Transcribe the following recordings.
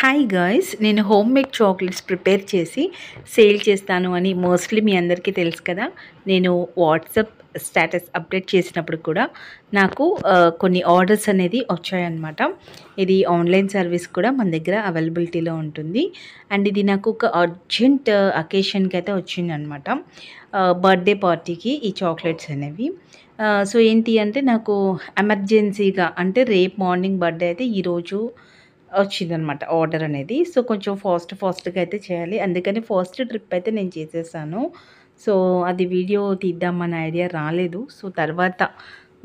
hi girls నేను homemade chocolates prepare చేసి sale చేస్తాను అని మోస్ట్లీ మీ అందరికీ తెలుసు కదా నేను వాట్సప్ స్టేటస్ అప్డేట్ చేసినప్పుడు కూడా నాకు కొన్ని ఆర్డర్స్ అనేది వచ్చాయన్నమాట ఇది ఆన్లైన్ సర్వీస్ కూడా మన దగ్గర అవైలబిలిటీలో ఉంటుంది అండ్ ఇది నాకు ఒక అర్జెంట్ అకేషన్కి అయితే వచ్చిందనమాట బర్త్డే పార్టీకి ఈ చాక్లెట్స్ అనేవి సో ఏంటి అంటే నాకు ఎమర్జెన్సీగా అంటే రేపు మార్నింగ్ బర్త్డే అయితే ఈరోజు వచ్చిందనమాట ఆర్డర్ అనేది సో కొంచెం ఫాస్ట్ ఫాస్ట్గా అయితే చేయాలి అందుకని ఫస్ట్ ట్రిప్ అయితే నేను చేసేసాను సో అది వీడియో తీద్దామన్న ఐడియా రాలేదు సో తర్వాత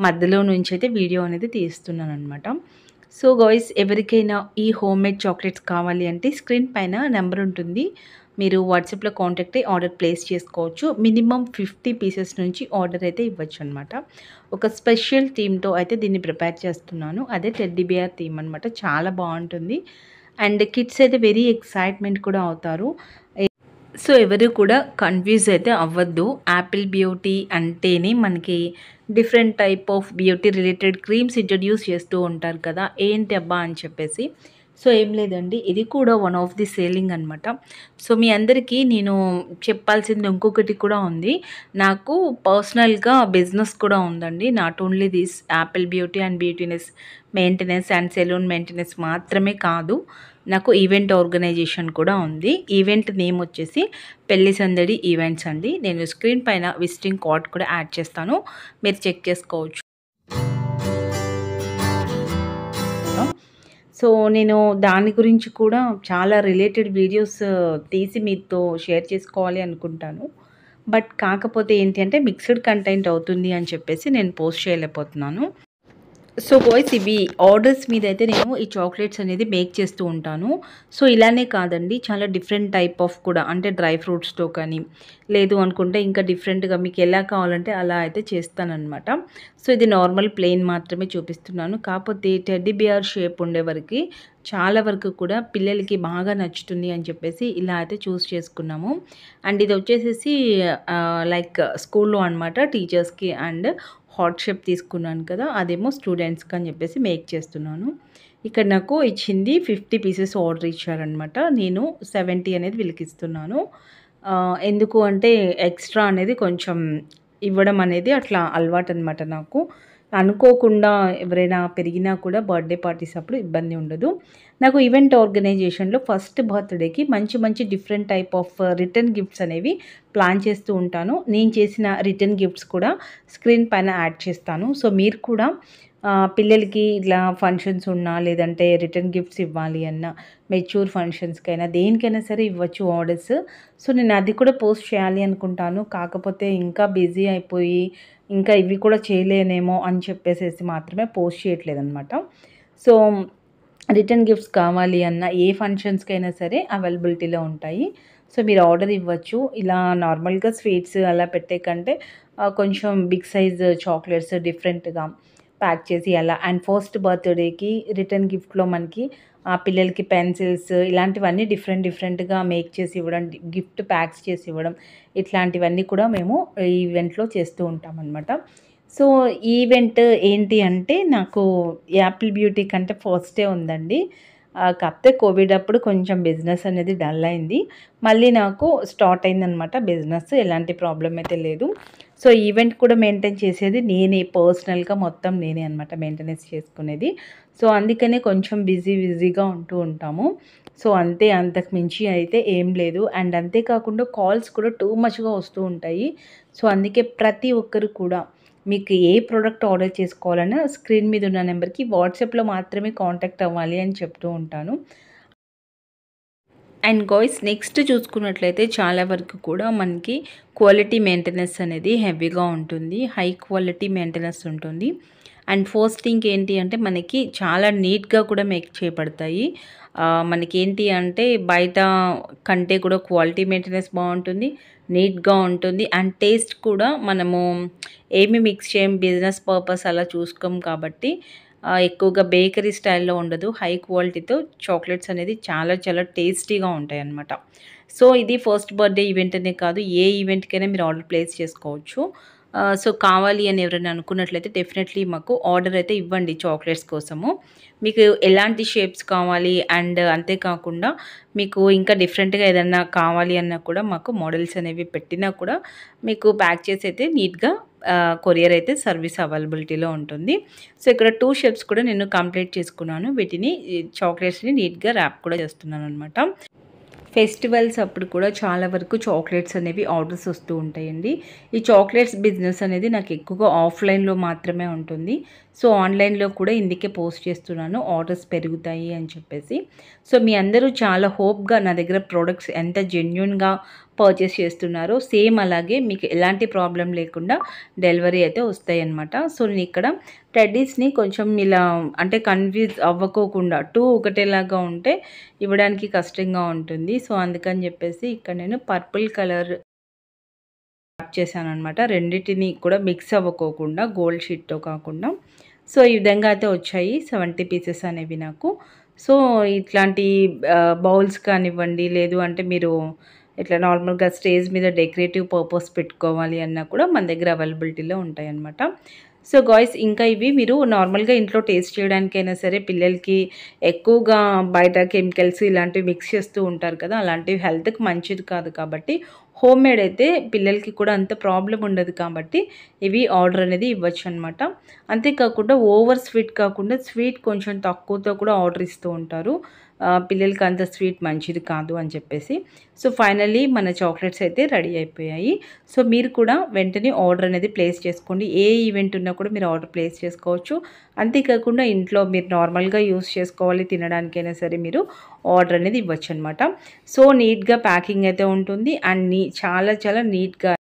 మధ్యలో నుంచి అయితే వీడియో అనేది తీస్తున్నాను అనమాట సో గాయస్ ఎవరికైనా ఈ హోమ్మేడ్ చాక్లెట్స్ కావాలి అంటే స్క్రీన్ పైన నెంబర్ ఉంటుంది మీరు వాట్సాప్లో కాంటాక్ట్ అయ్యి ఆర్డర్ ప్లేస్ చేసుకోవచ్చు మినిమం ఫిఫ్టీ పీసెస్ నుంచి ఆర్డర్ అయితే ఇవ్వచ్చు అనమాట ఒక స్పెషల్ థీమ్తో అయితే దీన్ని ప్రిపేర్ చేస్తున్నాను అదే టెడ్డీ బియర్ థీమ్ అనమాట చాలా బాగుంటుంది అండ్ కిడ్స్ అయితే వెరీ ఎక్సైట్మెంట్ కూడా అవుతారు సో ఎవరు కూడా కన్ఫ్యూజ్ అయితే అవ్వద్దు యాపిల్ బ్యూటీ అంటేనే మనకి different type of beauty related creams introduce చేస్తూ ఉంటారు కదా ఏంటి అబ్బా అని చెప్పేసి సో ఏం లేదండి ఇది కూడా వన్ ఆఫ్ ది సేలింగ్ అనమాట సో మీ అందరికీ నేను చెప్పాల్సింది ఇంకొకటి కూడా ఉంది నాకు పర్సనల్గా బిజినెస్ కూడా ఉందండి not only this Apple beauty and beautyness maintenance and salon maintenance మాత్రమే కాదు నాకు ఈవెంట్ ఆర్గనైజేషన్ కూడా ఉంది ఈవెంట్ నేమ్ వచ్చేసి పెళ్లి సందడి ఈవెంట్స్ అండి నేను స్క్రీన్ పైన విజిటింగ్ కార్డ్ కూడా యాడ్ చేస్తాను మీరు చెక్ చేసుకోవచ్చు సో నేను దాని గురించి కూడా చాలా రిలేటెడ్ వీడియోస్ uh, తీసి మీతో షేర్ చేసుకోవాలి అనుకుంటాను బట్ కాకపోతే ఏంటి అంటే మిక్స్డ్ కంటెంట్ అవుతుంది అని చెప్పేసి నేను పోస్ట్ చేయలేకపోతున్నాను సో బాయ్స్ ఇవి ఆర్డర్స్ మీద అయితే నేను ఈ చాక్లెట్స్ అనేది మేక్ చేస్తూ ఉంటాను సో ఇలానే కాదండి చాలా డిఫరెంట్ టైప్ ఆఫ్ కూడా అంటే డ్రై ఫ్రూట్స్తో కానీ లేదు అనుకుంటే ఇంకా డిఫరెంట్గా మీకు ఎలా కావాలంటే అలా అయితే అనమాట సో ఇది నార్మల్ ప్లెయిన్ మాత్రమే చూపిస్తున్నాను కాకపోతే టెడ్డీ బియర్ షేప్ ఉండే వరకు చాలా వరకు కూడా పిల్లలకి బాగా నచ్చుతుంది అని చెప్పేసి ఇలా అయితే చూస్ చేసుకున్నాము అండ్ ఇది వచ్చేసేసి లైక్ స్కూల్లో అనమాట టీచర్స్కి అండ్ హాట్ షేప్ తీసుకున్నాను కదా అదేమో స్టూడెంట్స్కి అని చెప్పేసి మేక్ చేస్తున్నాను ఇక్కడ నాకు ఇచ్చింది ఫిఫ్టీ పీసెస్ ఆర్డర్ ఇచ్చారనమాట నేను సెవెంటీ అనేది వెలికిస్తున్నాను ఎందుకు అంటే ఎక్స్ట్రా అనేది కొంచెం ఇవ్వడం అనేది అట్లా అలవాటు అనమాట నాకు అనుకోకుండా ఎవరైనా పెరిగినా కూడా బర్త్డే పార్టీస్ అప్పుడు ఇబ్బంది ఉండదు నాకు ఈవెంట్ ఆర్గనైజేషన్లో ఫస్ట్ బర్త్డేకి మంచి మంచి different type of return gifts అనేవి ప్లాన్ చేస్తూ ఉంటాను నేను చేసిన రిటర్న్ గిఫ్ట్స్ కూడా స్క్రీన్ పైన యాడ్ చేస్తాను సో మీరు కూడా పిల్లలకి ఇట్లా ఫంక్షన్స్ ఉన్నా లేదంటే రిటర్న్ గిఫ్ట్స్ ఇవ్వాలి అన్న మెచ్యూర్ ఫంక్షన్స్కైనా దేనికైనా సరే ఇవ్వచ్చు ఆర్డర్స్ సో నేను అది కూడా పోస్ట్ చేయాలి అనుకుంటాను కాకపోతే ఇంకా బిజీ అయిపోయి ఇంకా ఇవి కూడా చేయలేనేమో అని చెప్పేసేసి మాత్రమే పోస్ట్ చేయట్లేదనమాట సో రిటర్న్ గిఫ్ట్స్ కావాలి అన్న ఏ ఫంక్షన్స్కైనా సరే అవైలబిలిటీలో ఉంటాయి సో మీరు ఆర్డర్ ఇవ్వచ్చు ఇలా నార్మల్గా స్వీట్స్ అలా పెట్టే కంటే కొంచెం బిగ్ సైజ్ చాక్లెట్స్ డిఫరెంట్గా ప్యాక్ చేసి అలా అండ్ ఫస్ట్ బర్త్డేకి రిటర్న్ గిఫ్ట్లో మనకి ఆ పిల్లలకి పెన్సిల్స్ ఇలాంటివన్నీ డిఫరెంట్ డిఫరెంట్గా మేక్ చేసి ఇవ్వడం గిఫ్ట్ ప్యాక్స్ చేసి ఇవ్వడం ఇట్లాంటివన్నీ కూడా మేము ఈవెంట్లో చేస్తూ ఉంటాం అనమాట సో ఈవెంట్ ఏంటి అంటే నాకు యాపిల్ బ్యూటీ కంటే ఫస్టే ఉందండి కాకపోతే కోవిడ్ అప్పుడు కొంచెం బిజినెస్ అనేది డల్ అయింది మళ్ళీ నాకు స్టార్ట్ అయిందనమాట బిజినెస్ ఎలాంటి ప్రాబ్లం అయితే లేదు సో ఈవెంట్ కూడా మెయింటైన్ చేసేది నేనే పర్సనల్గా మొత్తం నేనే అనమాట మెయింటెనెన్స్ చేసుకునేది సో అందుకనే కొంచెం బిజీ బిజీగా ఉంటూ ఉంటాము సో అంతే అంతకు మించి అయితే ఏం లేదు అండ్ అంతేకాకుండా కాల్స్ కూడా టూ మచ్గా వస్తూ ఉంటాయి సో అందుకే ప్రతి ఒక్కరు కూడా మీకు ఏ ప్రోడక్ట్ ఆర్డర్ చేసుకోవాలన్నా స్క్రీన్ మీద ఉన్న నెంబర్కి వాట్సాప్లో మాత్రమే కాంటాక్ట్ అవ్వాలి అని చెప్తూ ఉంటాను అండ్ గాయ్స్ నెక్స్ట్ చూసుకున్నట్లయితే చాలా వరకు కూడా మనకి క్వాలిటీ మెయింటెనెన్స్ అనేది హెవీగా ఉంటుంది హై క్వాలిటీ మెయింటెనెన్స్ ఉంటుంది అండ్ ఫస్ట్ థింగ్ ఏంటి అంటే మనకి చాలా నీట్గా కూడా మేక్ చేయబడతాయి మనకి ఏంటి అంటే బయట కంటే కూడా క్వాలిటీ మెయింటెనెన్స్ బాగుంటుంది నీట్గా ఉంటుంది అండ్ టేస్ట్ కూడా మనము ఏమి మిక్స్ చేయం బిజినెస్ పర్పస్ అలా చూసుకోం కాబట్టి ఎక్కువగా బేకరీ స్టైల్లో ఉండదు హై క్వాలిటీతో చాక్లెట్స్ అనేది చాలా చాలా టేస్టీగా ఉంటాయి అన్నమాట సో ఇది ఫస్ట్ బర్త్డే ఈవెంట్ అనే కాదు ఏ ఈవెంట్కైనా మీరు ఆర్డర్ ప్లేస్ చేసుకోవచ్చు సో కావాలి అని ఎవరైనా అనుకున్నట్లయితే డెఫినెట్లీ మాకు ఆర్డర్ అయితే ఇవ్వండి చాక్లెట్స్ కోసము మీకు ఎలాంటి షేప్స్ కావాలి అండ్ అంతేకాకుండా మీకు ఇంకా డిఫరెంట్గా ఏదన్నా కావాలి అన్నా కూడా మాకు మోడల్స్ అనేవి పెట్టినా కూడా మీకు ప్యాక్ చేసి అయితే నీట్గా కొరియర్ అయితే సర్వీస్ అవైలబిలిటీలో ఉంటుంది సో ఇక్కడ టూ షేప్స్ కూడా నేను కంప్లీట్ చేసుకున్నాను వీటిని చాక్లెట్స్ని నీట్గా ర్యాప్ కూడా చేస్తున్నాను అనమాట ఫెస్టివల్స్ అప్పుడు కూడా చాలా వరకు చాక్లెట్స్ అనేవి ఆర్డర్స్ వస్తూ ఉంటాయండి ఈ చాక్లెట్స్ బిజినెస్ అనేది నాకు ఎక్కువగా ఆఫ్లైన్లో మాత్రమే ఉంటుంది సో ఆన్లైన్లో కూడా ఇందుకే పోస్ట్ చేస్తున్నాను ఆర్డర్స్ పెరుగుతాయి అని చెప్పేసి సో మీ అందరూ చాలా హోప్గా నా దగ్గర ప్రోడక్ట్స్ ఎంత జెన్యున్గా పర్చేస్ చేస్తున్నారో సేమ్ అలాగే మీకు ఎలాంటి ప్రాబ్లం లేకుండా డెలివరీ అయితే వస్తాయి అనమాట సో నేను ఇక్కడ టెడ్డీస్ని కొంచెం ఇలా అంటే కన్ఫ్యూజ్ అవ్వకోకుండా టూ ఒకటేలాగా ఉంటే ఇవ్వడానికి కష్టంగా ఉంటుంది సో అందుకని చెప్పేసి ఇక్కడ నేను పర్పుల్ కలర్ చేశాను అనమాట రెండింటిని కూడా మిక్స్ అవ్వకోకుండా గోల్డ్ షీట్తో కాకుండా సో ఈ విధంగా అయితే వచ్చాయి సెవెంటీ పీసెస్ అనేవి నాకు సో ఇట్లాంటి బౌల్స్ కానివ్వండి లేదు అంటే మీరు ఇట్లా నార్మల్గా స్టేజ్ మీద డెకరేటివ్ పర్పస్ పెట్టుకోవాలి అన్నా కూడా మన దగ్గర అవైలబిలిటీలో ఉంటాయన్నమాట సో గాయస్ ఇంకా ఇవి మీరు నార్మల్గా ఇంట్లో టేస్ట్ చేయడానికైనా సరే పిల్లలకి ఎక్కువగా బయట కెమికల్స్ ఇలాంటివి మిక్స్ చేస్తూ ఉంటారు కదా అలాంటివి హెల్త్కి మంచిది కాదు కాబట్టి హోమ్ మేడ్ అయితే పిల్లలకి కూడా అంత ప్రాబ్లం ఉండదు కాబట్టి ఇవి ఆర్డర్ అనేది ఇవ్వచ్చు అనమాట అంతేకాకుండా ఓవర్ స్వీట్ కాకుండా స్వీట్ కొంచెం తక్కువతో కూడా ఆర్డర్ ఇస్తూ ఉంటారు పిల్లలకి అంత స్వీట్ మంచిది కాదు అని చెప్పేసి సో ఫైనల్లీ మన చాక్లెట్స్ అయితే రెడీ అయిపోయాయి సో మీరు కూడా వెంటనే ఆర్డర్ అనేది ప్లేస్ చేసుకోండి ఏ ఈవెంట్ ఉన్నా కూడా మీరు ఆర్డర్ ప్లేస్ చేసుకోవచ్చు అంతేకాకుండా ఇంట్లో మీరు నార్మల్గా యూస్ చేసుకోవాలి తినడానికైనా సరే మీరు ఆర్డర్ అనేది ఇవ్వచ్చు అనమాట సో నీట్గా ప్యాకింగ్ అయితే ఉంటుంది అండ్ చాలా చాలా నీట్గా